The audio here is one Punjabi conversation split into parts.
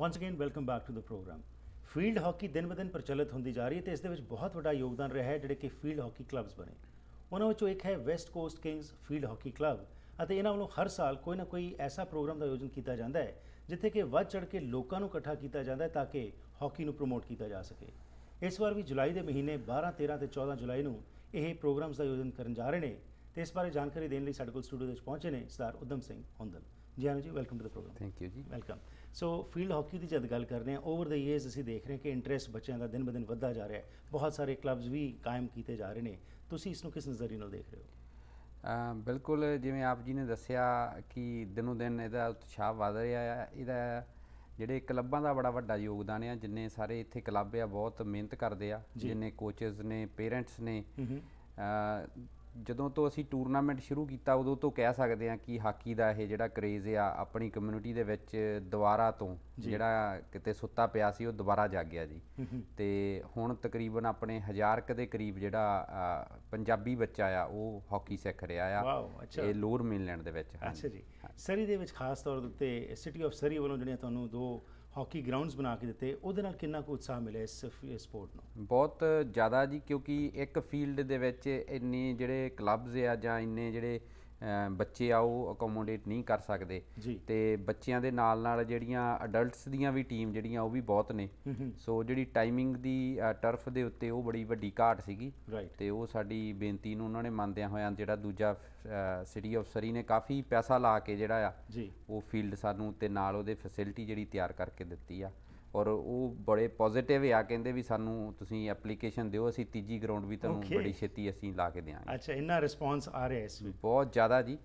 once again welcome back to the programme field hockey ਦਿਨ ਬਦਨ ਪ੍ਰਚਲਿਤ ਹੁੰਦੀ ਜਾ ਰਹੀ ਹੈ ਤੇ ਇਸ ਦੇ ਵਿੱਚ ਬਹੁਤ ਵੱਡਾ ਯੋਗਦਾਨ ਰਿਹਾ ਹੈ ਜਿਹੜੇ ਕਿ ਫੀਲਡ ਹਾਕੀ ਕਲੱਬਸ ਬਣੇ ਉਹਨਾਂ ਵਿੱਚੋਂ ਇੱਕ ਹੈ west coast kings field hockey club ਅਤੇ ਇਹਨਾਂ ਵੱਲੋਂ ਹਰ ਸਾਲ ਕੋਈ ਨਾ ਕੋਈ ਐਸਾ ਪ੍ਰੋਗਰਾਮ ਦਾ ਆਯੋਜਨ ਕੀਤਾ ਜਾਂਦਾ ਹੈ ਜਿੱਥੇ ਕਿ ਵੱਧ ਚੜ ਕੇ ਲੋਕਾਂ ਨੂੰ ਇਕੱਠਾ ਕੀਤਾ ਜਾਂਦਾ ਹੈ ਤਾਂ ਕਿ ਹਾਕੀ ਨੂੰ ਪ੍ਰੋਮੋਟ ਕੀਤਾ ਜਾ ਸਕੇ ਇਸ ਵਾਰ ਵੀ ਜੁਲਾਈ ਦੇ ਮਹੀਨੇ 12 13 ਤੇ 14 ਜੁਲਾਈ ਨੂੰ ਇਹ ਪ੍ਰੋਗਰਾਮਸ ਦਾ ਆਯੋਜਨ ਕਰਨ ਜਾ ਰਹੇ ਨੇ ਤੇ ਇਸ ਬਾਰੇ ਜਾਣਕਾਰੀ ਦੇਣ ਲਈ ਸਾਡੇ ਕੋਲ ਸਟੂਡੀਓ ਵਿੱਚ ਪਹੁੰਚੇ ਨੇ ਸਰ ਉਦਮ ਸਿੰਘ ਹੁੰਦਲ ਜੀ ਆਨੂ ਜੀ welcome to the programme thank you ਜੀ ਵੈਲਕਮ ਸੋ ਫੀਲਡ ਹਾਕੀ ਦੀ ਜਦ ਗੱਲ ਕਰਦੇ ਆ ਓਵਰ ਦ ਇਅਰਸ ਅਸੀਂ ਦੇਖ ਰਹੇ ਆ ਕਿ ਇੰਟਰਸਟ ਬੱਚਿਆਂ ਦਾ ਦਿਨ ਦਿਨ ਵਧਦਾ ਜਾ ਰਿਹਾ ਹੈ ਬਹੁਤ ਸਾਰੇ ਕਲੱਬਸ ਵੀ ਕਾਇਮ ਕੀਤੇ ਜਾ ਰਹੇ ਨੇ ਤੁਸੀਂ ਇਸ ਨੂੰ ਕਿਸ ਨਜ਼ਰੀਏ ਨਾਲ ਦੇਖ ਰਹੇ ਹੋ ਬਿਲਕੁਲ ਜਿਵੇਂ ਆਪ ਜੀ ਨੇ ਦੱਸਿਆ ਕਿ ਦਿਨੋਂ ਦਿਨ ਇਹਦਾ ਉਤਸ਼ਾਹ ਵਧ ਰਿਹਾ ਹੈ ਇਹਦਾ ਜਿਹੜੇ ਕਲੱਬਾਂ ਦਾ ਬੜਾ ਵੱਡਾ ਯੋਗਦਾਨ ਆ ਜਿੰਨੇ ਸਾਰੇ ਇੱਥੇ ਕਲੱਬ ਆ ਬਹੁਤ ਮਿਹਨਤ ਕਰਦੇ ਆ ਜਿੰਨੇ ਕੋਚਸ ਨੇ ਪੇਰੈਂਟਸ ਨੇ ਜਦੋਂ ਤੋਂ ਅਸੀਂ ਟੂਰਨਾਮੈਂਟ ਸ਼ੁਰੂ ਕੀਤਾ ਉਦੋਂ ਤੋਂ ਕਹਿ ਸਕਦੇ ਹਾਂ ਕਿ ਹਾਕੀ ਦਾ ਇਹ ਜਿਹੜਾ ਕ੍ਰੇਜ਼ ਆ ਆਪਣੀ ਕਮਿਊਨਿਟੀ ਦੇ ਵਿੱਚ ਦੁਬਾਰਾ ਤੋਂ ਜਿਹੜਾ ਕਿਤੇ ਸੁੱਤਾ ਪਿਆ ਸੀ ਉਹ ਦੁਬਾਰਾ ਜਾਗਿਆ ਜੀ ਤੇ ਹੁਣ ਤਕਰੀਬਨ ਆਪਣੇ 1000 ਕ ਦੇ ਕਰੀਬ ਜਿਹੜਾ ਪੰਜਾਬੀ ਬੱਚਾ ਆ ਉਹ ਹਾਕੀ ਸਿੱਖ ਰਿਹਾ ਆ ਇਹ ਲੋਅਰ ਮੇਨਲੈਂਡ ਦੇ ਵਿੱਚ ਅੱਛਾ ਜੀ ਸਰੀ ਦੇ ਵਿੱਚ ਖਾਸ ਤੌਰ ਤੇ ਸਿਟੀ ਆਫ ਸਰੀ ਵੱਲੋਂ ਜਿਹੜੀਆਂ ਤੁਹਾਨੂੰ ਦੋ ਹਾਕੀ ਗਰਾਊਂਡਸ ਬਣਾ ਕੇ ਦਿੱਤੇ ਉਹਦੇ ਨਾਲ ਕਿੰਨਾ ਕੁ ਉਤਸ਼ਾਹ ਮਿਲਿਆ ਇਸ ਸਪੋਰਟ ਨੂੰ ਬਹੁਤ ਜ਼ਿਆਦਾ ਜੀ ਕਿਉਂਕਿ ਇੱਕ ਫੀਲਡ ਦੇ ਵਿੱਚ ਇੰਨੇ ਜਿਹੜੇ ਕਲੱਬਸ ਆ ਜਾਂ ਇੰਨੇ ਜਿਹੜੇ ਬੱਚੇ ਆ ਉਹ ਅਕੋਮੋਡੇਟ ਨਹੀਂ ਕਰ ਸਕਦੇ ਤੇ ਬੱਚਿਆਂ ਦੇ ਨਾਲ ਨਾਲ ਜਿਹੜੀਆਂ ਅਡਲਟਸ ਦੀਆਂ ਵੀ ਟੀਮ ਜਿਹੜੀਆਂ ਉਹ ਵੀ ਬਹੁਤ ਨੇ ਸੋ ਜਿਹੜੀ ਟਾਈਮਿੰਗ ਦੀ ਟਰਫ ਦੇ ਉੱਤੇ ਉਹ ਬੜੀ ਵੱਡੀ ਘਾਟ ਸੀਗੀ ਤੇ ਉਹ ਸਾਡੀ ਬੇਨਤੀ ਨੂੰ ਉਹਨਾਂ ਨੇ ਮੰਨਦਿਆਂ ਹੋਇਆਂ ਜਿਹੜਾ ਦੂਜਾ ਸਿਟੀ ਆਫ ਸਰੀ ਨੇ ਕਾਫੀ ਪੈਸਾ ਲਾ ਕੇ ਜਿਹੜਾ ਆ ਉਹ ਫੀਲਡ ਸਾਨੂੰ ਤੇ ਨਾਲ ਉਹਦੇ ਫੈਸਿਲਿਟੀ ਜਿਹੜੀ ਤਿਆਰ ਕਰਕੇ ਦਿੱਤੀ ਆ ਔਰ ਉਹ ਬੜੇ ਪੋਜ਼ਿਟਿਵ ਆ ਕਹਿੰਦੇ ਵੀ ਸਾਨੂੰ ਤੁਸੀਂ ਐਪਲੀਕੇਸ਼ਨ ਦਿਓ ਅਸੀਂ ਤੀਜੀ ਗਰਾਊਂਡ ਵੀ ਤੁਹਾਨੂੰ ਬੜੀ ਛੇਤੀ ਅਸੀਂ ਲਾ ਕੇ ਦੇਵਾਂਗੇ ਅੱਛਾ ਇੰਨਾ ਰਿਸਪੌਂਸ ਆ ਰਿਹਾ ਇਸ ਵਿੱਚ ਬਹੁਤ ਜ਼ਿਆਦਾ ਜੀ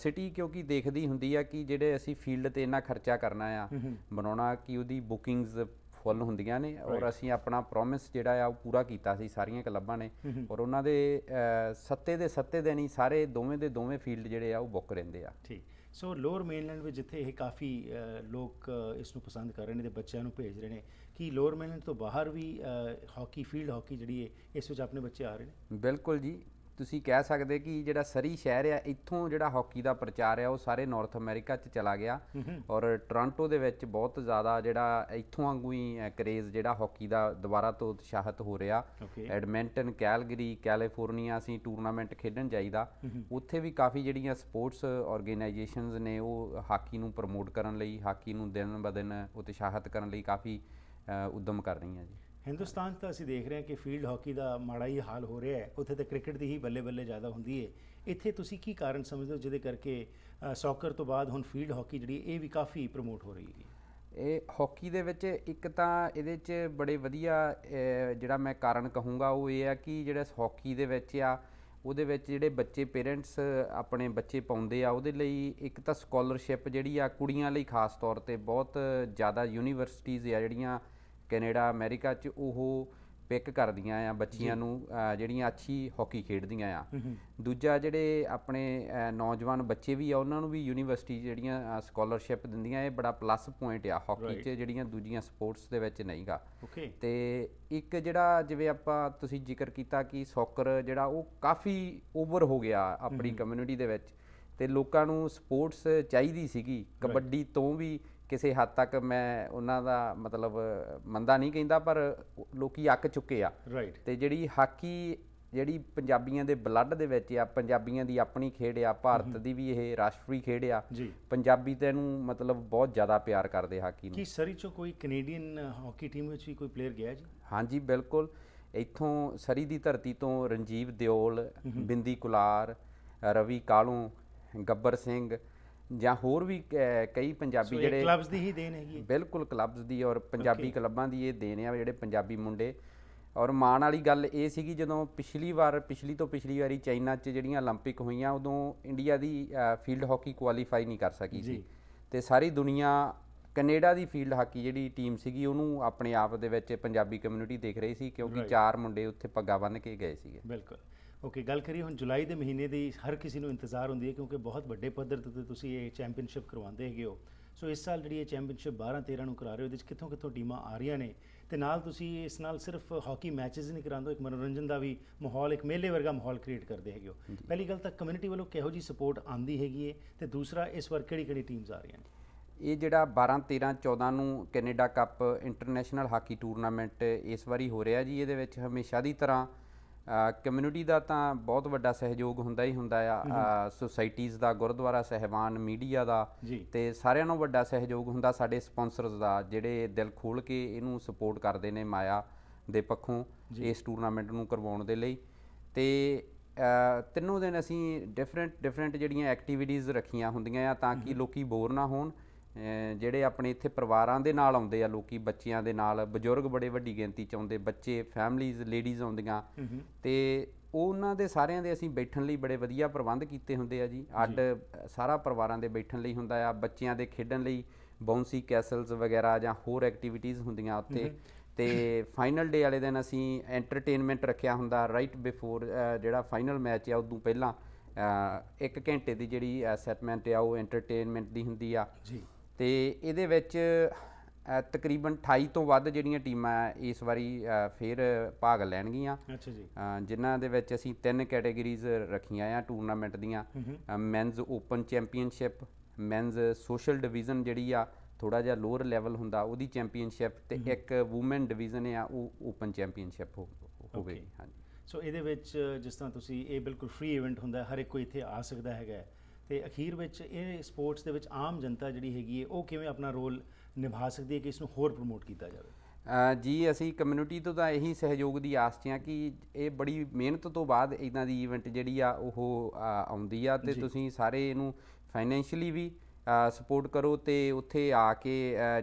ਸਿਟੀ ਕਿਉਂਕਿ ਦੇਖਦੀ ਹੁੰਦੀ ਆ ਕਿ ਜਿਹੜੇ ਅਸੀਂ ਫੀਲਡ ਤੇ ਇੰਨਾ ਖਰਚਾ ਕਰਨਾ ਆ ਬਣਾਉਣਾ ਕਿ ਉਹਦੀ ਬੁਕਿੰਗਸ ਫੁੱਲ ਹੁੰਦੀਆਂ ਨੇ ਔਰ ਅਸੀਂ ਆਪਣਾ ਪ੍ਰੋਮਿਸ ਜਿਹੜਾ ਆ ਉਹ ਪੂਰਾ ਕੀਤਾ ਸੀ ਸਾਰੀਆਂ ਕਲੱਬਾਂ ਨੇ ਔਰ ਉਹਨਾਂ ਦੇ ਸੱਤੇ ਦੇ ਸੱਤੇ ਦਿਨ ਹੀ ਸਾਰੇ ਦੋਵੇਂ ਦੇ ਦੋਵੇਂ ਫੀਲਡ ਜਿਹੜੇ ਆ ਉਹ ਬੁੱਕ ਰਹਿੰਦੇ ਆ ਠੀਕ ਸੋ ਲੋਅਰ ਮੇਨਲੈਂਡ ਵਿੱਚ ਜਿੱਥੇ ਇਹ ਕਾਫੀ ਲੋਕ ਇਸ ਨੂੰ ਪਸੰਦ ਕਰ ਰਹੇ ਨੇ ਤੇ ਬੱਚਿਆਂ ਨੂੰ ਭੇਜ ਰਹੇ ਨੇ ਕਿ ਲੋਅਰ ਮੇਨਲੈਂਡ ਤੋਂ ਬਾਹਰ ਵੀ ਹਾਕੀ ਫੀਲਡ ਹਾਕੀ ਜਿਹੜੀ ਹੈ ਇਸ ਵਿੱਚ ਆਪਣੇ ਬੱਚੇ ਆ ਰਹੇ ਨੇ ਬਿਲਕੁਲ ਜੀ ਤੁਸੀਂ ਕਹਿ ਸਕਦੇ ਕਿ ਜਿਹੜਾ ਸਰੀ ਸ਼ਹਿਰ ਆ ਇੱਥੋਂ ਜਿਹੜਾ ਹਾਕੀ ਦਾ ਪ੍ਰਚਾਰ ਆ ਉਹ ਸਾਰੇ ਨਾਰਥ ਅਮਰੀਕਾ 'ਚ ਚਲਾ ਗਿਆ ਔਰ ਟੋਰਾਂਟੋ ਦੇ ਵਿੱਚ ਬਹੁਤ ਜ਼ਿਆਦਾ ਜਿਹੜਾ ਇੱਥੋਂ ਵਾਂਗੂ ਹੀ ਕਰੇਜ਼ ਜਿਹੜਾ ਹਾਕੀ ਦਾ ਦੁਬਾਰਾ ਤੋਂ ਉਤਸ਼ਾਹਤ ਹੋ ਰਿਹਾ ਐਡਮਿੰਟਨ ਕੈਲਗਰੀ ਕੈਲੀਫੋਰਨੀਆ ਅਸੀਂ ਟੂਰਨਾਮੈਂਟ ਖੇਡਣ ਜਾਈਦਾ ਉੱਥੇ ਵੀ ਕਾਫੀ ਜਿਹੜੀਆਂ ਸਪੋਰਟਸ ਆਰਗੇਨਾਈਜੇਸ਼ਨਸ ਨੇ ਉਹ ਹਾਕੀ ਨੂੰ ਪ੍ਰਮੋਟ ਕਰਨ ਲਈ ਹਾਕੀ ਨੂੰ ਦਿਨ ਬਦਨ ਉਤਸ਼ਾਹਤ ਕਰਨ ਲਈ ਕਾਫੀ ਉਦਮ ਕਰ ਰਹੀਆਂ ਜੀ ਹਿੰਦੁਸਤਾਨ 'ਚ ਤਾਂ ਅਸੀਂ ਦੇਖ ਰਹੇ ਹਾਂ ਕਿ ਫੀਲਡ ਹਾਕੀ ਦਾ ਮਾੜਾ ਹੀ ਹਾਲ ਹੋ ਰਿਹਾ ਹੈ ਉੱਥੇ ਤਾਂ ਕ੍ਰਿਕਟ ਦੀ ਹੀ ਬੱਲੇ ਬੱਲੇ ਜ਼ਿਆਦਾ ਹੁੰਦੀ ਹੈ ਇੱਥੇ ਤੁਸੀਂ ਕੀ ਕਾਰਨ ਸਮਝਦੇ ਹੋ ਜਿਹਦੇ ਕਰਕੇ ਸੌਕਰ ਤੋਂ ਬਾਅਦ ਹੁਣ ਫੀਲਡ ਹਾਕੀ ਜਿਹੜੀ ਇਹ ਵੀ ਕਾਫੀ ਪ੍ਰਮੋਟ ਹੋ ਰਹੀ ਹੈ ਇਹ ਹਾਕੀ ਦੇ ਵਿੱਚ ਇੱਕ ਤਾਂ ਇਹਦੇ 'ਚ ਬੜੇ ਵਧੀਆ ਜਿਹੜਾ ਮੈਂ ਕਾਰਨ ਕਹੂੰਗਾ ਉਹ ਇਹ ਆ ਕਿ ਜਿਹੜਾ ਹਾਕੀ ਦੇ ਵਿੱਚ ਆ ਉਹਦੇ ਵਿੱਚ ਜਿਹੜੇ ਬੱਚੇ ਪੇਰੈਂਟਸ ਆਪਣੇ ਬੱਚੇ ਪਾਉਂਦੇ ਆ ਉਹਦੇ ਲਈ ਇੱਕ ਤਾਂ ਸਕਾਲਰਸ਼ਿਪ ਜਿਹੜੀ ਆ ਕੁੜੀਆਂ ਲਈ ਖਾਸ ਤੌਰ ਤੇ ਬਹੁਤ ਜ਼ਿਆਦਾ ਯੂਨੀਵਰਸਿਟੀਆਂ ਆ ਜਿਹੜੀਆਂ ਕੈਨੇਡਾ ਅਮਰੀਕਾ 'ਚ ਉਹ ਪਿਕ ਕਰਦੀਆਂ ਆ ਬੱਚੀਆਂ ਨੂੰ ਜਿਹੜੀਆਂ ਅੱਛੀ ਹਾਕੀ ਖੇਡਦੀਆਂ ਆ ਦੂਜਾ ਜਿਹੜੇ ਆਪਣੇ ਨੌਜਵਾਨ ਬੱਚੇ ਵੀ ਆ ਉਹਨਾਂ ਨੂੰ ਵੀ ਯੂਨੀਵਰਸਿਟੀ ਜਿਹੜੀਆਂ ਸਕਾਲਰਸ਼ਿਪ ਦਿੰਦੀਆਂ ਇਹ ਬੜਾ ਪਲੱਸ ਪੁਆਇੰਟ ਆ ਹਾਕੀ 'ਚ ਜਿਹੜੀਆਂ ਦੂਜੀਆਂ ਸਪੋਰਟਸ ਦੇ ਵਿੱਚ ਨਹੀਂਗਾ ਤੇ ਇੱਕ ਜਿਹੜਾ ਜਿਵੇਂ ਆਪਾਂ ਤੁਸੀਂ ਜ਼ਿਕਰ ਕੀਤਾ ਕਿ ਸੌਕਰ ਜਿਹੜਾ ਉਹ ਕਾਫੀ ਓਵਰ ਹੋ ਗਿਆ ਆਪਣੀ ਕਮਿਊਨਿਟੀ ਦੇ ਵਿੱਚ ਤੇ ਲੋਕਾਂ ਨੂੰ ਸਪੋਰਟਸ ਚਾਹੀਦੀ ਸੀਗੀ ਕਬੱਡੀ ਤੋਂ ਵੀ ਕਿਸੇ ਹੱਦ ਤੱਕ ਮੈਂ ਉਹਨਾਂ ਦਾ ਮਤਲਬ ਮੰਦਾ ਨਹੀਂ ਕਹਿੰਦਾ ਪਰ ਲੋਕੀ ਅੱਕ ਚੁੱਕੇ ਆ ਤੇ ਜਿਹੜੀ ਹਾਕੀ ਜਿਹੜੀ ਪੰਜਾਬੀਆਂ ਦੇ ਬਲੱਡ ਦੇ ਵਿੱਚ ਆ ਪੰਜਾਬੀਆਂ ਦੀ ਆਪਣੀ ਖੇਡ ਆ ਭਾਰਤ ਦੀ ਵੀ ਇਹ ਰਾਸ਼ਟਰੀ ਖੇਡ ਆ ਪੰਜਾਬੀ ਤੇ ਇਹਨੂੰ ਮਤਲਬ ਬਹੁਤ ਜ਼ਿਆਦਾ ਪਿਆਰ ਕਰਦੇ ਹਾਕੀ ਨੂੰ ਕੀ ਸਰੀ ਚੋਂ ਕੋਈ ਕੈਨੇਡੀਅਨ ਹਾਕੀ ਟੀਮ ਵਿੱਚ ਵੀ ਕੋਈ ਪਲੇਅਰ ਗਿਆ ਜੀ ਹਾਂਜੀ ਬਿਲਕੁਲ ਇੱਥੋਂ ਸਰੀ ਦੀ ਧਰਤੀ ਤੋਂ ਰਣਜੀਵ ਦਿਓਲ ਬਿੰਦੀ ਕੁਲਾਰ ਰਵੀ ਕਾਲੂ ਗੱਬਰ ਸਿੰਘ ਜਾਂ ਹੋਰ ਵੀ ਕਈ ਪੰਜਾਬੀ ਜਿਹੜੇ ਕਲੱਬਸ ਦੀ ਹੀ ਦੇਣ ਹੈਗੀ ਬਿਲਕੁਲ ਕਲੱਬਸ ਦੀ ਔਰ ਪੰਜਾਬੀ ਕਲੱਬਾਂ ਦੀ ਇਹ ਦੇਣ ਆ ਜਿਹੜੇ ਪੰਜਾਬੀ ਮੁੰਡੇ ਔਰ ਮਾਣ ਵਾਲੀ ਗੱਲ ਇਹ ਸੀਗੀ ਜਦੋਂ ਪਿਛਲੀ ਵਾਰ ਪਿਛਲੀ ਤੋਂ ਪਿਛਲੀ ਵਾਰੀ ਚਾਈਨਾ 'ਚ ਜਿਹੜੀਆਂ 올림픽 ਹੋਈਆਂ ਉਦੋਂ ਇੰਡੀਆ ਦੀ ਫੀਲਡ ਹਾਕੀ ਕੁਆਲੀਫਾਈ ਨਹੀਂ ਕਰ ਸਕੀ ਸੀ ਤੇ ਸਾਰੀ ਦੁਨੀਆ ਕੈਨੇਡਾ ਦੀ ਫੀਲਡ ਹਾਕੀ ਜਿਹੜੀ ਟੀਮ ਸੀਗੀ ਉਹਨੂੰ ਆਪਣੇ ਆਪ ਦੇ ਵਿੱਚ ਪੰਜਾਬੀ ਕਮਿਊਨਿਟੀ ਦੇਖ ਰਹੀ ਸੀ ਕਿਉਂਕਿ ਚਾਰ ਮੁੰਡੇ ਉੱਥੇ ਪੱਗਾ ਬੰਨ ਕੇ ਗਏ ਸੀਗੇ ਬਿਲਕੁਲ ਓਕੇ ਗੱਲ ਕਰੀ ਹੁਣ ਜੁਲਾਈ ਦੇ ਮਹੀਨੇ ਦੀ ਹਰ ਕਿਸੇ ਨੂੰ ਇੰਤਜ਼ਾਰ ਹੁੰਦੀ ਹੈ ਕਿਉਂਕਿ ਬਹੁਤ ਵੱਡੇ ਪੱਧਰ ਤੇ ਤੁਸੀਂ ਇਹ ਚੈਂਪੀਅਨਸ਼ਿਪ ਕਰਵਾਉਂਦੇ ਹੈਗੇ ਹੋ ਸੋ ਇਸ ਸਾਲ ਜਿਹੜੀ ਇਹ ਚੈਂਪੀਅਨਸ਼ਿਪ 12 13 ਨੂੰ ਕਰਾ ਰਹੇ ਹੋ ਇਹਦੇ ਵਿੱਚ ਕਿੱਥੋਂ ਕਿੱਥੋਂ ਟੀਮਾਂ ਆ ਰਹੀਆਂ ਨੇ ਤੇ ਨਾਲ ਤੁਸੀਂ ਇਸ ਨਾਲ ਸਿਰਫ ਹਾਕੀ ਮੈਚਸ ਨਹੀਂ ਕਰਾਉਂਦੇ ਇੱਕ ਮਨੋਰੰਜਨ ਦਾ ਵੀ ਮਾਹੌਲ ਇੱਕ ਮੇਲੇ ਵਰਗਾ ਮਾਹੌਲ ਕ੍ਰੀਏਟ ਕਰਦੇ ਹੈਗੇ ਹੋ ਪਹਿਲੀ ਗੱਲ ਤਾਂ ਕਮਿਊਨਿਟੀ ਵੱਲੋਂ ਕਿਹੋ ਜੀ ਸਪੋਰਟ ਆਂਦੀ ਹੈਗੀ ਹੈ ਤੇ ਦੂਸਰਾ ਇਸ ਵਾਰ ਕਿਹੜੀ ਕਿਹੜੀ ਟੀਮਸ ਆ ਰਹੀਆਂ ਨੇ ਇਹ ਜਿਹੜਾ 12 13 14 ਨੂੰ Canada cup international hockey tournament ਇਸ ਵਾਰੀ ਹੋ ਰਿਹਾ ਜੀ ਇਹਦੇ ਵਿੱਚ ਹਮੇਸ਼ਾ ਦੀ ਤਰ੍ਹਾਂ ਕਮਿਊਨਿਟੀ ਦਾ ਤਾਂ ਬਹੁਤ ਵੱਡਾ ਸਹਿਯੋਗ ਹੁੰਦਾ ਹੀ ਹੁੰਦਾ ਆ ਸੁਸਾਇਟੀਆਂ ਦਾ ਗੁਰਦੁਆਰਾ ਸਹਿਬਾਨ ਮੀਡੀਆ ਦਾ ਤੇ ਸਾਰਿਆਂ ਨਾਲੋਂ ਵੱਡਾ ਸਹਿਯੋਗ ਹੁੰਦਾ ਸਾਡੇ ਸਪਾਂਸਰਸ ਦਾ ਜਿਹੜੇ ਦਿਲ ਖੋਲ ਕੇ ਇਹਨੂੰ ਸਪੋਰਟ ਕਰਦੇ ਨੇ ਮਾਇਆ ਦੇ ਪੱਖੋਂ ਇਸ ਟੂਰਨਾਮੈਂਟ ਨੂੰ ਕਰਵਾਉਣ ਦੇ ਲਈ ਤੇ ਤਿੰਨੋਂ ਦਿਨ ਅਸੀਂ ਡਿਫਰੈਂਟ ਡਿਫਰੈਂਟ ਜਿਹੜੀਆਂ ਐਕਟੀਵਿਟੀਆਂ ਰੱਖੀਆਂ ਹੁੰਦੀਆਂ ਆ ਤਾਂ ਕਿ ਲੋਕੀ ਬੋਰ ਨਾ ਹੋਣ ਜਿਹੜੇ ਆਪਣੇ ਇੱਥੇ ਪਰਿਵਾਰਾਂ ਦੇ ਨਾਲ ਆਉਂਦੇ ਆ ਲੋਕੀ ਬੱਚਿਆਂ ਦੇ ਨਾਲ ਬਜ਼ੁਰਗ ਬੜੇ ਵੱਡੀ ਗਿਣਤੀ ਚ ਆਉਂਦੇ ਬੱਚੇ ਫੈਮਲੀਜ਼ ਲੇਡੀਜ਼ ਆਉਂਦੀਆਂ ਤੇ ਉਹਨਾਂ ਦੇ ਸਾਰਿਆਂ ਦੇ ਅਸੀਂ ਬੈਠਣ ਲਈ ਬੜੇ ਵਧੀਆ ਪ੍ਰਬੰਧ ਕੀਤੇ ਹੁੰਦੇ ਆ ਜੀ ਅੱਡ ਸਾਰਾ ਪਰਿਵਾਰਾਂ ਦੇ ਬੈਠਣ ਲਈ ਹੁੰਦਾ ਆ ਬੱਚਿਆਂ ਦੇ ਖੇਡਣ ਲਈ ਬਾਉਂਸੀ ਕੈਸਲਸ ਵਗੈਰਾ ਜਾਂ ਹੋਰ ਐਕਟੀਵਿਟੀਜ਼ ਹੁੰਦੀਆਂ ਉੱਥੇ ਤੇ ਫਾਈਨਲ ਡੇ ਵਾਲੇ ਦਿਨ ਅਸੀਂ ਐਂਟਰਟੇਨਮੈਂਟ ਰੱਖਿਆ ਹੁੰਦਾ ਰਾਈਟ ਬਿਫੋਰ ਜਿਹੜਾ ਫਾਈਨਲ ਮੈਚ ਆ ਉਦੋਂ ਪਹਿਲਾਂ ਇੱਕ ਘੰਟੇ ਦੀ ਜਿਹੜੀ ਸੈਟਮੈਂਟ ਆ ਉਹ ਐਂਟਰਟੇਨਮੈਂਟ ਦੀ ਹੁੰਦੀ ਆ ਜੀ ਤੇ ਇਹਦੇ ਵਿੱਚ ਤਕਰੀਬਨ 28 ਤੋਂ ਵੱਧ ਜਿਹੜੀਆਂ ਟੀਮਾਂ ਇਸ ਵਾਰੀ ਫੇਰ ਭਾਗ ਲੈਣਗੀਆਂ ਅੱਛਾ ਜੀ ਜਿਨ੍ਹਾਂ ਦੇ ਵਿੱਚ ਅਸੀਂ ਤਿੰਨ ਕੈਟਾਗਰੀਜ਼ ਰੱਖੀਆਂ ਆ ਟੂਰਨਾਮੈਂਟ ਦੀਆਂ men's open championship men's social division ਜਿਹੜੀ ਆ ਥੋੜਾ ਜਿਹਾ ਲੋਅਰ ਲੈਵਲ ਹੁੰਦਾ ਉਹਦੀ ਚੈਂਪੀਅਨਸ਼ਿਪ ਤੇ ਇੱਕ ਔਮਨ ਡਿਵੀਜ਼ਨ ਆ ਉਹ ਓਪਨ ਚੈਂਪੀਅਨਸ਼ਿਪ ਹੋਵੇਗੀ ਹਾਂਜੀ ਸੋ ਇਹਦੇ ਵਿੱਚ ਜਿਸ ਤਰ੍ਹਾਂ ਤੁਸੀਂ ਇਹ ਬਿਲਕੁਲ ਫ੍ਰੀ ਇਵੈਂਟ ਹੁੰਦਾ ਹਰ ਇੱਕ ਕੋਈ ਇੱਥੇ ਆ ਸਕਦਾ ਹੈਗਾ ਤੇ ਅਖੀਰ ਵਿੱਚ ਇਹ ਸਪੋਰਟਸ ਦੇ ਵਿੱਚ ਆਮ ਜਨਤਾ ਜਿਹੜੀ ਹੈਗੀ ਹੈ ਉਹ ਕਿਵੇਂ ਆਪਣਾ ਰੋਲ ਨਿਭਾ ਸਕਦੀ ਹੈ ਕਿ ਇਸ ਨੂੰ ਹੋਰ ਪ੍ਰਮੋਟ ਕੀਤਾ ਜਾਵੇ ਜੀ ਅਸੀਂ ਕਮਿਊਨਿਟੀ ਤੋਂ ਤਾਂ ਇਹੀ ਸਹਿਯੋਗ ਦੀ ਆਸ ਤੇ ਆ ਕਿ ਇਹ ਬੜੀ ਮਿਹਨਤ ਤੋਂ ਬਾਅਦ ਇਦਾਂ ਦੀ ਇਵੈਂਟ ਜਿਹੜੀ ਆ ਉਹ ਆਉਂਦੀ ਆ ਤੇ ਤੁਸੀਂ ਸਾਰੇ ਇਹਨੂੰ ਫਾਈਨੈਂਸ਼ੀਅਲੀ ਵੀ ਸਪੋਰਟ ਕਰੋ ਤੇ ਉੱਥੇ ਆ ਕੇ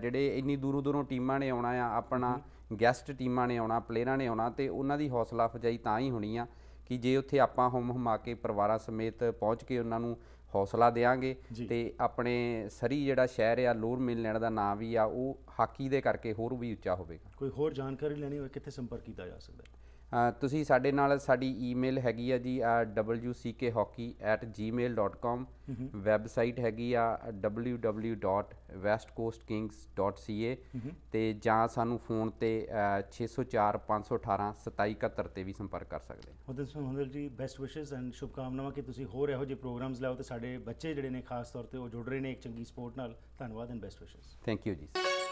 ਜਿਹੜੇ ਇੰਨੀ ਦੂਰੋਂ ਦੂਰੋਂ ਟੀਮਾਂ ਨੇ ਆਉਣਾ ਆ ਆਪਣਾ ਗੈਸਟ ਟੀਮਾਂ ਨੇ ਆਉਣਾ ਪਲੇਅਰਾਂ ਨੇ ਆਉਣਾ ਤੇ ਉਹਨਾਂ ਦੀ ਹੌਸਲਾ ਫਜਾਈ ਤਾਂ ਹੀ ਹੋਣੀ ਆ ਕਿ ਜੇ ਉੱਥੇ ਆਪਾਂ ਹਮ ਹਮਾ ਕੇ ਪਰਿਵਾਰਾਂ ਸਮੇਤ ਪਹੁੰਚ ਕੇ ਉਹਨਾਂ ਨੂੰ ਹੌਸਲਾ ਦੇਾਂਗੇ ਤੇ ਆਪਣੇ ਸਰੀ ਜਿਹੜਾ ਸ਼ਹਿਰ ਆ ਲੋਰ ਮਿਲ ਲੈਣ ਦਾ ਨਾਮ ਵੀ ਆ ਉਹ ਹਾਕੀ ਦੇ ਕਰਕੇ ਹੋਰ ਵੀ ਉੱਚਾ ਹੋਵੇਗਾ ਕੋਈ ਹੋਰ ਜਾਣਕਾਰੀ ਲੈਣੀ ਹੋਵੇ ਕਿੱਥੇ ਸੰਪਰਕ ਕੀਤਾ ਜਾ ਸਕਦਾ ਤੁਸੀਂ ਸਾਡੇ ਨਾਲ ਸਾਡੀ ਈਮੇਲ ਹੈਗੀ ਆ ਜੀ wckhockey@gmail.com ਵੈਬਸਾਈਟ ਹੈਗੀ ਆ www.westcoastkings.ca ਤੇ ਜਾਂ ਸਾਨੂੰ ਫੋਨ ਤੇ 604 518 2771 ਤੇ ਵੀ ਸੰਪਰਕ ਕਰ ਸਕਦੇ ਹੋ ਉਹਦੇ ਤੋਂ ਜੀ ਬੈਸਟ ਵਿਸ਼ੇਸ ਐਂਡ ਸ਼ੁਭ ਕਾਮਨਾਵਾਂ ਕਿ ਤੁਸੀਂ ਹੋਰ ਇਹੋ ਜਿਹੇ ਪ੍ਰੋਗਰਾਮਸ ਲਾਓ ਤੇ ਸਾਡੇ ਬੱਚੇ ਜਿਹੜੇ ਨੇ ਖਾਸ ਤੌਰ ਤੇ ਉਹ ਜੁੜ ਰਹੇ ਨੇ ਇੱਕ ਚੰਗੀ ਸਪੋਰਟ ਨਾਲ ਧੰਨਵਾਦ and best wishes thank you ਜੀ